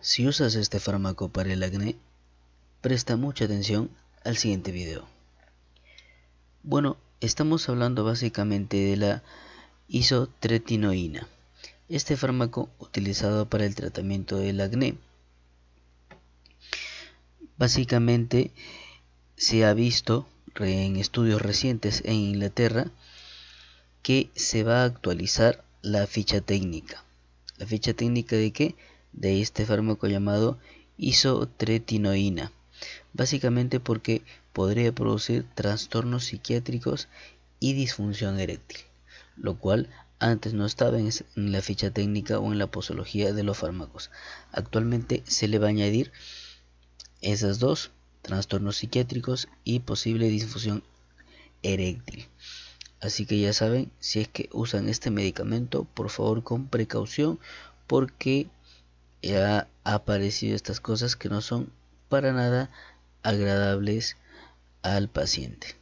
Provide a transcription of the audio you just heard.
Si usas este fármaco para el acné, presta mucha atención al siguiente video. Bueno, estamos hablando básicamente de la isotretinoína, este fármaco utilizado para el tratamiento del acné. Básicamente se ha visto en estudios recientes en Inglaterra que se va a actualizar la ficha técnica. ¿La ficha técnica de qué? de este fármaco llamado isotretinoína, básicamente porque podría producir trastornos psiquiátricos y disfunción eréctil, lo cual antes no estaba en la ficha técnica o en la posología de los fármacos. Actualmente se le va a añadir esas dos, trastornos psiquiátricos y posible disfunción eréctil. Así que ya saben, si es que usan este medicamento, por favor con precaución porque ha aparecido estas cosas que no son para nada agradables al paciente.